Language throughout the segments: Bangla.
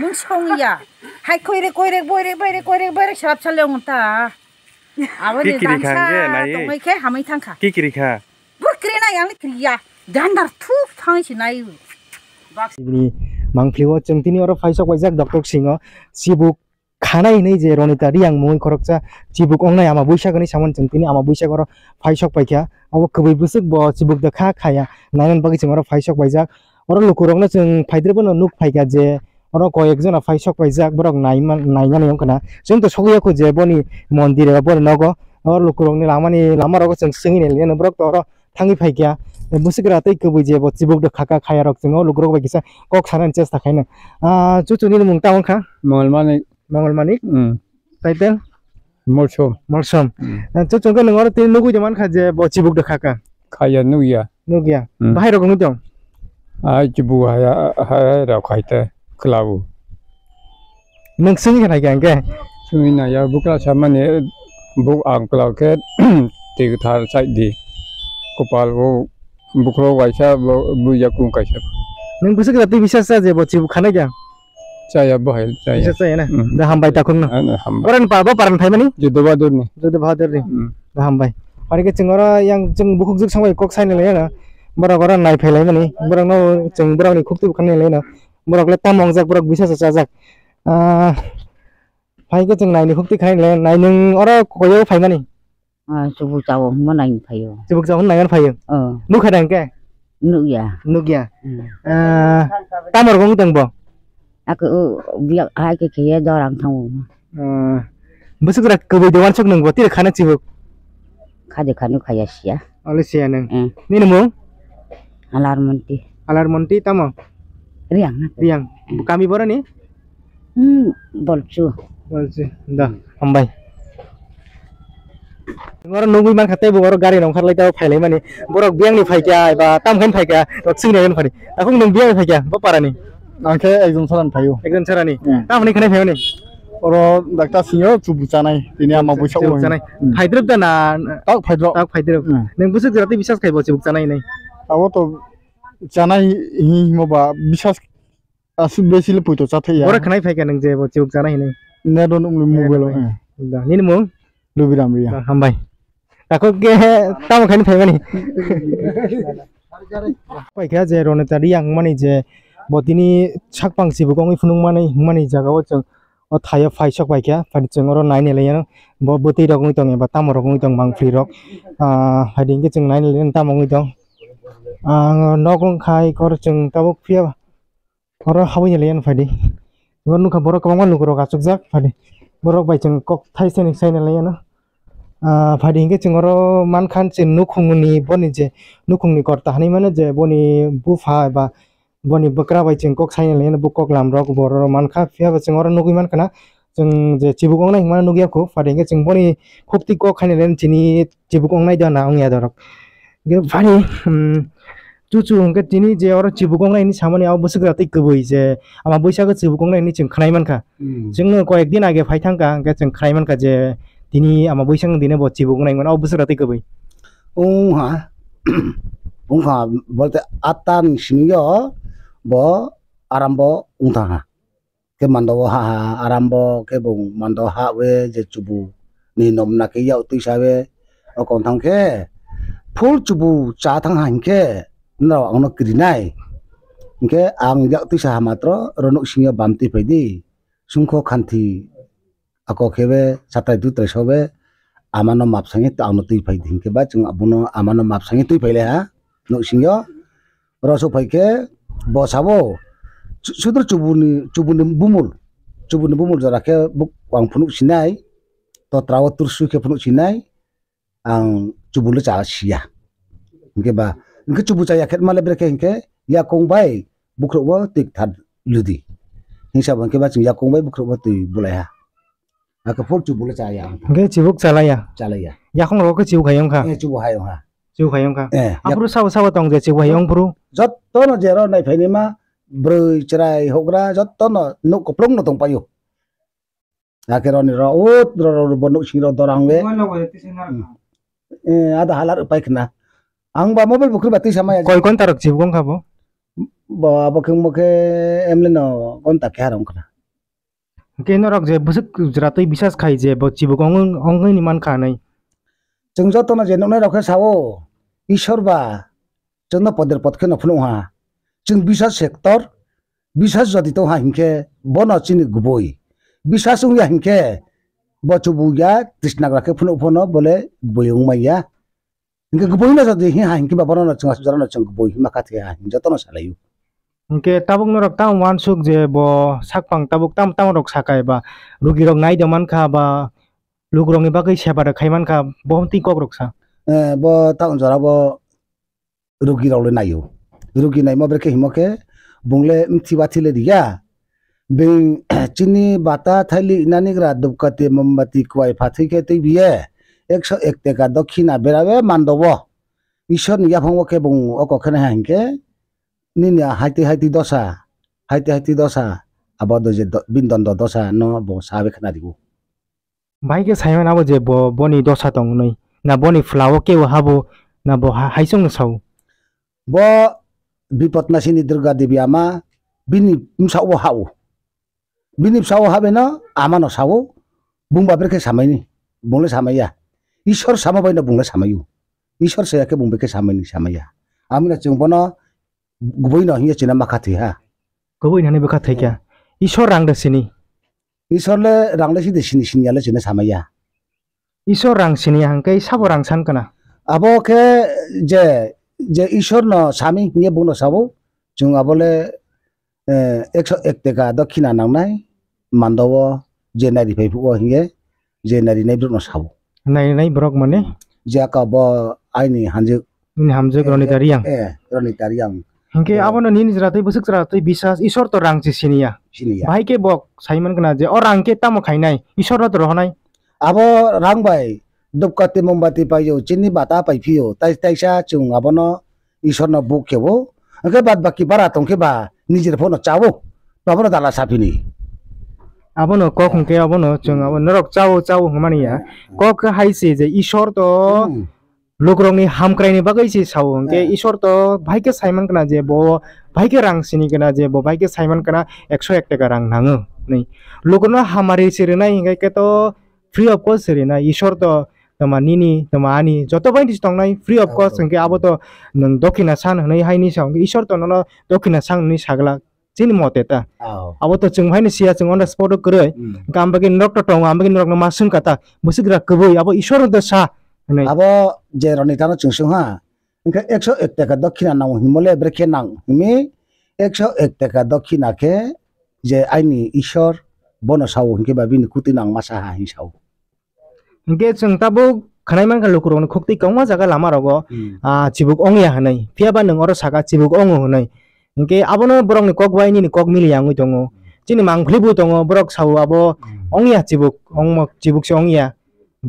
มึงชงอย่าให้คุยเรคุยเรคุยเรคุยเรคุยเรคุยเรสลับเฉลียงตาอาวันนี้ดันชาตรงไม่แค่หาไม่ทังค่ะกี่กิริค่ะบุกรีน่าอย่างนี้กิริยาดันดาร์ทุกทั้งชินายบักซีบีมังพลิวจังที่นี่เราไฟสกไว้จากดรสิงห์ซีบุก খানাই নেই যে রনিতা রিয়াং মই খরকচা চিবুক অংনাই আমা বৈশাখনি সামান চং তিনি আমা বৈশাখর ফাইসক পাইখা আব কবি বুসুক ব চিবুক দেখা খায়া নাইনান বাকি চং ফাইসক পাইজাক ওর লোকরংনা চং ফাইদ্রেবন নুক ফাইকা যে অন কয়েকজন ফাইসক পাইজাক বরক নাই নাই কেনা যেন তো সগিয়াকে যে বনি মন্দিরে বরে নগ অর লোক রং লামানি লামার অগ যেন সিঙি নেলি এন বরক তো থাঙি ফাইকিয়া মুসিকরা তৈক বই যে চিবুক খাকা খাই আর যেন লোক রোগ বাইকিসা কক সারান চেষ্টা খাইনে চুচুনি মুং টাওয়া মঙ্গলমানি মঙ্গলমানি টাইটেল মরসম মরসম চুচুকে নগর তিন নুগুই যেমন খা যে চিবুক খাকা খাইয়া নুইয়া নুগিয়া বাইরে গুন দিও আই চিবু হায়া হায়া রাও খাইতে खिलाओ नोंसो होनाय गांगे सुमिनाया बुकला सामाने बुक आं खिलाओ के तेग थार साइदि कपाल वो बुकरो गाइसा बुया कुं गाइसा नों बुसो गति बिसास बुखुक जुग संबाय कक साइन लाय ना बरा गरा नायफैलाय माने बरा न जों borok letam mongzak borok bisa sesazak ah, pai ke ceng naini hukti kain len naini ora koyo pai ngani subu cawo mo naini pai yo subu ah, cawo naini pai yo nuk hadang oh. ke nuk ya nuk ya hmm. ah, tamor kong teng bo aku biak hai ke kaya dorang tang wo besok rak ke bo cok neng bo tidak kana cibuk kade kanu kaya sia oleh sia neng ni nemu alarmonti alarmonti tamo Reang Reang কামি বড় নি হুম বলছো বলছো দা আমবাই বড় নগুই মান খাতে বড় গাড়ি নাও খারলাই তাও ফাইলাই মানে বড় বিয়াং নি ফাইকা বা তাম খান ফাইকা তো সিংনাই জন ফারি এখন নং বিয়াং ফাইকা বা পারানি আনকে একজন সারান ফাইও একজন সারানি তামনি খানে ফাইও নি ওর ডাক্তার সিংহ চুপ জানাই তিনি আমা বৈশা ওই জানাই ফাইদ্রব দা না তাও ফাইদ্রব তাও ফাইদ্রব নং বুসুক জরাতে বিশ্বাস খাইবো চুপ জানাই নাই তাও তো জানাই হি মবা বিশ্বাস আছে বেছিল পইতো চাথে ইয়া ওরা খনাই ফাইকা নং যে বচি উক জানাই নে নে দন মোবাইল দা নিন মু লুবি রাম রিয়া হাম ভাই তাকো কে তাম খানি ফাইগা নি পাইখা যে রনে তা রিয়াং মানে যে বদিনি ছাক পাংসি বুকং ইফুনং মানে মানে জাগা ও চং ও থায় ফাই ছাক পাইখা ফানি চং ওর নাই নেলে ইয়া ব বতি রকং ইতং এবা তাম রকং ইতং মাং ফ্রি রক আ হাইডিং কে চং নাই নেলে তাম রকং ইতং À, nok rong khai kor chung tabuk phia kor habu yelian phadi ibon nukha borok kwangma lukro ka chukjak phadi borok bai chung kok thai sen sai na lena phadi inge chung ro man khan chin nukhung ni boni je nukhung ni korta hani mane je boni bu pha ba boni bakra bai chung kok sai na lena bu kok lam rok bor ro man kha phia ba chung ro nukui man kana chung je chibuk ong nai man nugia ko phadi inge chung boni khukti kok khani len chini chibuk ong nai da na ong ya dorok chú chú cái này này ra anh ấy xem mà bari chuchung ke tini je oro chibukong ni samani aw busuk rati kubui je ama buisa ke chibukong ni chung khnai manka chung ko ek din age phai thangka ke chung khnai manka je tini ama buisang dine bo chibukong ni aw busuk rati kubui ung ha ung ha bolte atan shingyo bo arambo ung thanga ke mando ha ha arambo ke bung mando ha we je chubu cái nomna ke yau về we còn thằng kia Pol cubu cha thang ke no ang no krinai ke ang jak ti sa matro ronok singa ti pedi sungko kanti ako khebe satai du tre sobe amano map sange to ang tui phai ke ba cung abuno amano map sange ti phaile ha nok singa roso phai ke bosabo sudro cubu ni bumul ni bumul jara ke buk wang phunuk sinai to trawatur su ke punuk sinai ang chubu lu cha shia inke ba inke chubu cha yakhet male breke inke ya kong bai bukro wa tik thad ludi hinsa ban ke ba ching ya kong bai bukro wa ti bulai ha aka phol chubu lu cha ya inke chibuk chala ya chala ya ya khong ro ko chibu khayong kha e chubu hayong ha eh, chibu khayong kha eh, apru saw saw tong je chibu hayong pru jot to no je ro nai phaini ma brui chrai hokra jot to no nu ko plong no tong payo Akhirnya ni rawat, rawat bonuk sih rawat orang we. ada halar upai kena ang ba mobile bukri bati sama ya koi kon tarok jib gong kabo ba ba keng moke emle no kon tak ya ram kena ke no rak je busuk gujaratoi bisas khai je bo jib gong ong ni man kha nai jeng jot na je no na rakhe sao ঈশ্বর বা জন্য পদের পথকে নফুনো হা চিন বিশ্বাস সেক্টর বিশ্বাস যদি তো হাহিমকে বন চিনি গুবই বিশ্বাস উঙ্গি হাহিমকে বচবুয়া তৃষ্ণাগ্রাকে ফুনো ফোন বলে বইং মাইয়া ইনকে বই না যদি হি হাইকে বাবা না চং আসু বই হিমা কাতে হাই যতন সালাইউ ইনকে তাবুক নরক তাম ওয়ান সুক যে ব সাকপাং তাবুক তাম তাম রক সাকাই বা রুগী রক নাই দমান খা বা লুক রং এ বাকি সেবা রে খাইমান খা বহমতি কক রক সা ব তাউন জরা ব রুগী রক নাইও রুগী নাই মবরে কে হিমকে বুংলে মিথি বাথিলে দিয়া bing chini bata thaili inani gra dubkati mombati kwai phathi ke tei bie 101 টাকা দক্ষিণা বেরাবে মানদব ঈশ্বর নিয়া ভঙ্গ কে বং অক খেনে হ্যাংকে নিনিয়া হাইতে হাইতে দশা হাইতে হাইতে দশা আবার যে বিন্দন্দ দশা ন ব সাবে খেনা দিব ভাইকে সাইমন আবো যে বনি দশা তং নই না বনি ফ্লাও কে হাবো না ব হাইসং সাউ ব বিপদনাশিনী দুর্গা দেবী আমা বিনি মুসাও হাও বিনীপ बिनि फिसाव हाबायना आमानाव सावो बुंबाबेरखे সামাইনি बुंले সামাইয়া ঈশ্বর সামাবাইনা বুंले সামায়ু ঈশ্বর সেয়াকে সামাইনি সামাইয়া বুंबेखे সামায়নি সামায়া আমিনা চুংবনা গুবইনা হিয়া চিনা মাখাতি হা গুবইনানি বেখা থাইকা ঈশ্বর রাংদাসিনি ঈশ্বরলে রাংলাসি দেসিনি সিনিয়ালে চিনা সামাইয়া ঈশ্বর রাংসিনি হাংকাই সাবো রাংসান কানা আবকে যে যে ঈশ্বর ন স্বামী নিয়ে বুনো সাবো চুং আবলে একশো এক টেকা দক্ষিণা নাংনায় মান্দাও যে নারী ফাইফু হিঙে যে নারী নাই ব্রক সাবো নাই নাই ব্রক মানে যে কাব আইনি হামজুক হামজুক রনিতারি আং এ রনিতারি আং হিংকে আবন নিন জরাতই বসুক জরাতই বিশ্বাস ঈশ্বর তো রাং চি সিনিয়া সিনিয়া ভাইকে বক সাইমন গনা যে ও রাংকে তাম খাইনাই ঈশ্বর রত রহনাই আবো রাং বাই দুপকাতে মোমবাতি পাইও চিনি বাতা পাইফিও তাই তাইসা চুং আবন ঈশ্বর ন বুক খেবো বাদ বাকি বারা তংকে বা নিজের ফোন চাবো তখন দালা সাফিনি abono kok hongke abono chung abono norok chao chao hongmani ya kok hai se je ishor to লোকরংনি হামক্রাইনি বাগাইছি সাউকে ঈশ্বর তো ভাইকে সাইমান কানা যে ব ভাইকে রাং সিনি কানা যে ব ভাইকে সাইমান কানা একশো এক টাকা রাং নাঙ নেই লোকরনো হামারি সেরেনাই কে তো ফ্রি অফ কস কস্ট না ঈশ্বর তো তোমা নিনি তোমা আনি যত বাইনি নাই ফ্রি অফ কস হিংকে আবো তো দক্ষিণা সান হই হাইনি সাউকে ঈশ্বর তো নল দক্ষিণা সান নি সাগলা chini mote ta abo to chung hai ni sia chung onda sport kore hmm. gam bagi nok to tong ambagi nok ma sun kata musik ra kubu abo ishor do sa abo jero rani tano chung sung ha ingka 101 taka dakhina nang himole brekhe nang himi 101 taka dakhina ke je aini ishor bono sawo hingke babini kuti nang masa ha hi sawo hingke chung tabu khanai man ka lukurong khokti kongma jaga lama rogo hmm. a ah, ong ya hanai phiaba nang oro saka ong ongo hanai hingke abono borok ni kok bai ni kok mili angui tongo chini mangkhlibu tongo borok sau abo hmm. ongya chibuk ongmok chibuk se ongya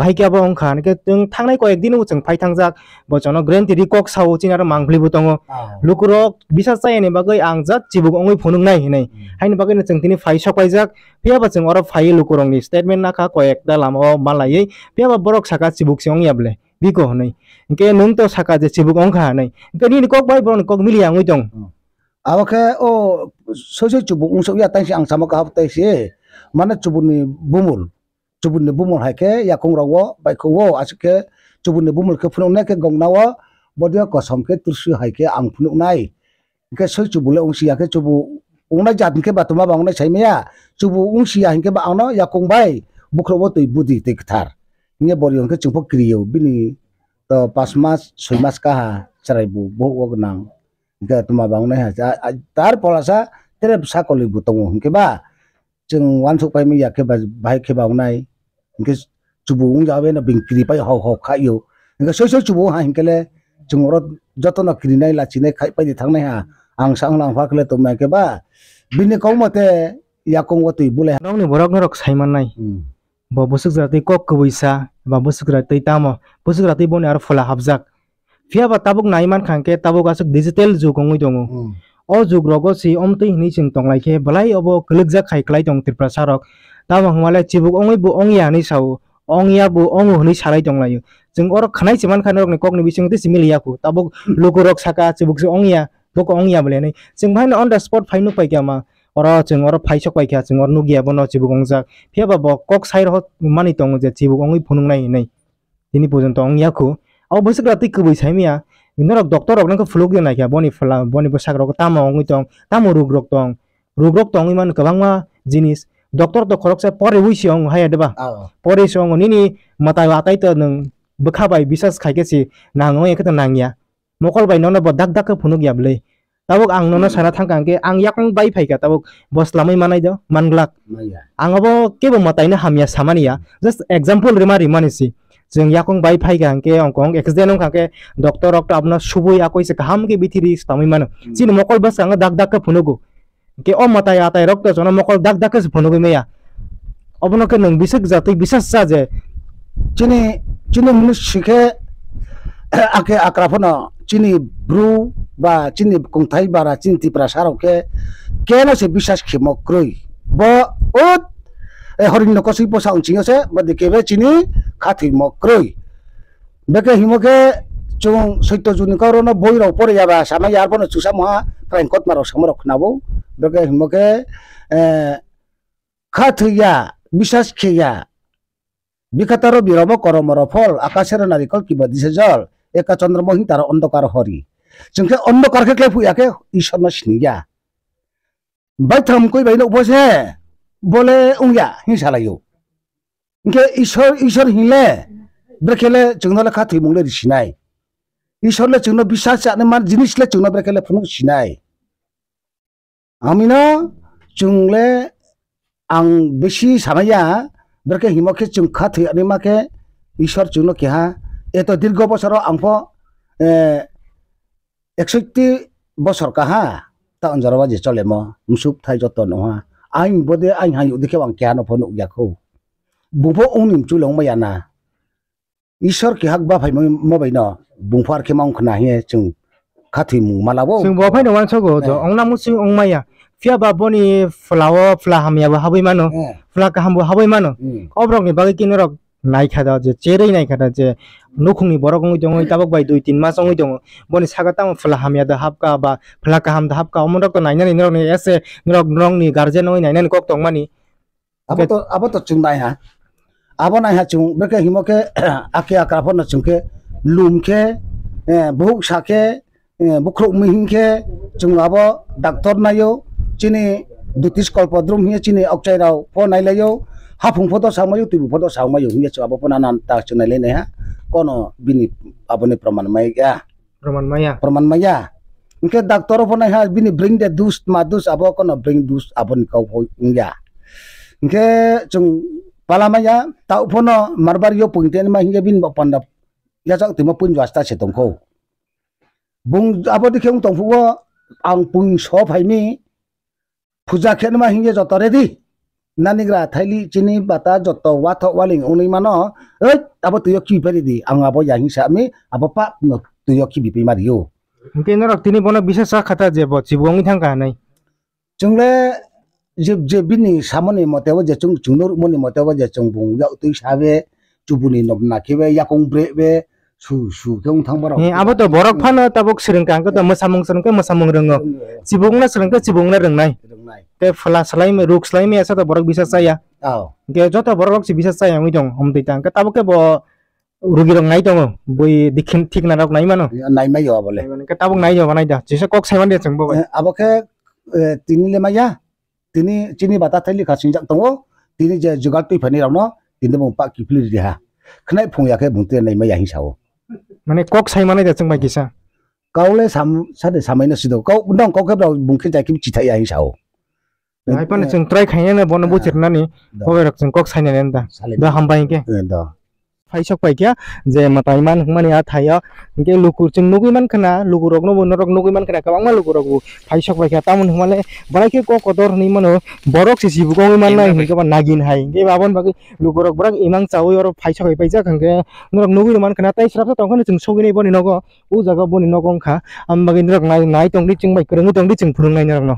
ভাইকে আবার অংখা নাকি তুং থাকনাই কয়েকদিন উচং ফাই থাকজাক বচন গ্রেন তিরি কক সাউ চিন আর মাংফ্লিবু তং লুকুর বিশ্বাস চাই এনে বাকি আং জাত চিবুক অঙ্গই ফনুক নাই হিনাই হাইনি বাকি চং তিনি ফাই সকাইজাক ফিয়াবা চং অর ফাই লুকুরংনি স্টেটমেন্ট নাকা কয়েকটা লামা মালাইয়ে ফিয়াবা বরক সাকা চিবুক সং ইয়াবলে বিকো হনাই ইনকে নুং তো সাকা যে চিবুক অংখা হানাই ইনকে কক বাই বরন কক মিলিয়া অঙ্গই তং ke o oh, soje cubu unso ya tensi ang sama kahap tai si eh. mana cubu ni bumul cubu ni bumul hake ya kong rawo bai ko wo ke cubu ni bumul ke phunung ne ke gong nawo bodia ya kosong ke tursu ke ang phunung nai ke so cubu le unsi ya ke cubu unai jat ya. ya ke ba tuma bangna chai meya cubu unsi ya hinke ba ono ya kong bai bukro wo tui budi te kthar nge on ke chungpo kriyo bini to pas mas soi mas kaha cerai bu bo wo gnang tuma bang nai ha tar pola sa tere sa koli butongo hingke ba jeng wan sok pai mi ya ke ba bai ke bang nai hingke chubu ung jabe na bing kiri pai hau hau kha yo hingke soi soi chubu ha hingke le jeng orot joto na kiri nai la chine khai pai di thang nai ha ang sang lang phak le tuma ke ba bini kau mate ya kong wa tui bule nong ni borok norok saiman nai bo busuk zati kop kuisa ba busuk rati tamo busuk rati bon ar fola habzak phiaba tabuk naiman khangke tabuk asuk digital jug ongui dongo o jug rogo si omti hini ching tonglai ke balai obo kulukja khai klai tong tripra sarok tabang wale chibuk ongui bu ongya ni sau ongya bu ongu hini sarai tonglai jing or khanai chiman khan rok ni kok ni bising ti simili yaku tabuk luku rok saka chibuk si ongya bok ongya bale ni jing bhai on the spot phai nu pai kyama or jing or phai sok pai kya jing or nu gya bo no chibuk ongja phiaba bo kok sai ro mani tong je chibuk ongui phunung nai nei tini pujon tong yaku abo bo sakra tui kwbui sai miya hino rok doctor rok nangkhe phulukgui naikha boni phula boni bwsak rok tama ongui tong tama rug rok tong rug rok tong iman kwbangma jinis doctor to khoroksa pore wui siyong haiya deba pore siyong nini matai watai to nung bukha bai bisas khai kesi nangong ekhe to nangya mokol bai nono bo dak dak ke phunuk yab le tabuk ang nono sara thangkang ke ang yakong bai phai ka tabuk boslamai manai do manglak ang abo kebo matai na hamya samaniya just example rimari manisi जों याकंग बाय फाय गांके अंकंग एक्सदेनम खाके डॉक्टर अक्त अपना सुबु याकय से घाम के बिथिरि स्तामि मान सिन मकल बस आंग दाग दाग के फुनुगु के ओ मताय आताय रक्त जन मकल दाग दाग के फुनुगु मेया অবনকে নং বিশেষ জাতি বিশ্বাস চা যে চিনি চিনি মানুষ শিখে আকে আক্রাফন চিনি ব্রু বা চিনি কংথাই বারা চিনি তিপ্রা সারকে কেন সে বিশ্বাস খেমক্রই ব ওত হরিণ নক সি উঁচি উচিং সে বাদি কেবে চিনি খাথি মক্রই বেকে হিমকে চুং সৈত্য জুনিকর রন বই রও পরে সামে ইয়ার বন চুষা মহা প্রাইম কত মারো সমর খনাবো বেকে হিমকে খাথিয়া বিশ্বাস খেয়া বিখাতার বিরব করমর ফল আকাশের নারিকল কিবা দিছে জল একা চন্দ্রমহী তার অন্ধকার হরি চুংকে অন্ধকার अन्धकारखे क्लाय फुयाखे इसोरना सिनिया बाय কই বাইন উপসে বলে উংয়া হিসালায়ু ইংকে ঈশ্বর ঈশ্বর হিলে ব্রেকেলে চুংনলে খা থিমুংলে সিনাই ঈশ্বরলে চুংন বিশ্বাস চানে মান জিনিসলে চুংন ব্রেকেলে ফুল সিনাই আমি না চুংলে আং বেশি সানাইয়া ব্রেকে হিমকে চুংখা থুই আনি মাকে ঈশ্বর চুংন কেহা এত দীর্ঘ বছর আমফ একষট্টি বছর কাহা তা অঞ্জরবাজি চলে ম মুসুক থাই যত নহা anh bố thế anh hay dụ đi cái bằng kia nó phải nụ giặc khu bùng phố ông niệm chú lòng bây giờ nà ঈশ্বর কি হাক বা ফাই মবাই ন বুংফার কে মাং খনা হে চং খাথি মু মালাবো চং বো ফাই নওয়ান সগো তো অংনা মু চং অং মাইয়া ফিয়া বা বনি ফ্লাও ফ্লা হামিয়াবো হাবই মানো ফ্লা কা হামবো হাবই মানো অবরক নি বাগি কিনরক नायखादा जे चेरै नायखादा जे नुखुंनि बरगङै दङ ताबक बाय दुई तिन मास ङै दङ बनि सागाताम फला हाबका बा फला काहामदा हाबका अमनरक नायनानै एसे नरक गार्जेन ङै कक दं मानि आबो तो आबो तो चुं नायहा आबो नायहा बेके हिमके आके आक्राफोर न चुंके लुमके बहुक साके बुख्रुक मिहिंके चुं आबो डाक्टर नायो चिनि दुतिस कल्पद्रुम हिए चिनि अक्चाइराव फो नायलायो hafung foto sama tibu foto sama hingga coba pun anan tak channel ini ya, kono bini abone perman maya praman maya praman maya inke doktor pun ya, ya. bini bring the dus madus apa kono bring dus abon kau ya inke cung palamaya tau pono marbar yo pungten mah hingga bin pandap ya cak timo pun jasta setong kau bung di dikheng tong fuwa ang pung so phaimi puja khen ma hingge jotore di নানিগ্রা থাইলি চিনি বাতা যত ওয়াথ ওয়ালিং উনি মানো ওই আবো তুই কি পারি দি আং আবো ইয়াহিং সামি আবো পা তুই কি বিপি মারিও কেন রক তিনি বন বিশেষ খাতা যে বচিবঙ্গি থাকা নাই চুংলে যে যে বিনি সামনে মতে যে চুং চুনুর মনে মতে যে চুং বুং যা তুই সাবে চুবুনি নব নাকিবে ইয়াকং ব্রেবে 수수경 탕바라. 예, 아버도 버럭 파나 따복 스릉까 안 거다 머사몽 스릉까 머사몽 릉거. 지봉나 스릉까 지봉나 릉나이. 릉나이. 때 플라 슬라임 룩 슬라임 에서다 버럭 비사 사야. 아오. 게 저다 버럭 지 비사 사야 응이동 엄도 있다. 그 따복게 뭐 রোগী রং নাই দঙ বই দিখিন ঠিক না রক নাই মানো নাই মাই যাওয়া বলে মানে কে তাবক নাই যাওয়া নাই দা জিসে কক সাইমান দে চং ববাই আবকে তিনি লে মাইয়া তিনি চিনি বাতা থাইলি খা সিনজাক দঙ তিনি যে জুগার তুই ফানি রাউনো তিনি বং পাক কিফলি দিহা খনাই ফং ইয়াকে বুনতে নাই মাই ইয়াহি সাও মানে কক চাইমানে দেচং মাইকিছা কাউলে সাম সাতে সামাইনো সিদো কাউ বুন্দং কক কেবরা বুংকে জাকি চিঠাই আই সাও নাই পানে চং ত্রাই খাইনে বনে বুচিরনানি কক সাইনে নেন দা দা হাম বাইকে দা ফাইচক পাই কিয়া যে মতা ইমান মানে ইয়াত থাই এনেকৈ লুকুৰ চিং নুকু ইমান খানা লুকুৰক ন বন্যৰক নুকু ইমান খানা কাবাং মই লুকুৰক ফাইচক পাই কিয়া তামোন সোমালে বৰাই কিয় কদৰ নি মানে বৰক চিচি বুক ইমান নাই কাবা নাগিন হাই এনেকৈ ভাবন বাকী লুকুৰক বৰাক ইমান চাওঁ আৰু ফাইচক হৈ পাইছা খাংকে নৰক নুকু ইমান খানা তাই চৰাপ তখন চিং চকি নাই বনি নক ও জাগা বনি নকং খা আম বাকী নাই নাই টংলি চিং বাইক কৰি টংলি চিং ফুৰুং নাই নৰক ন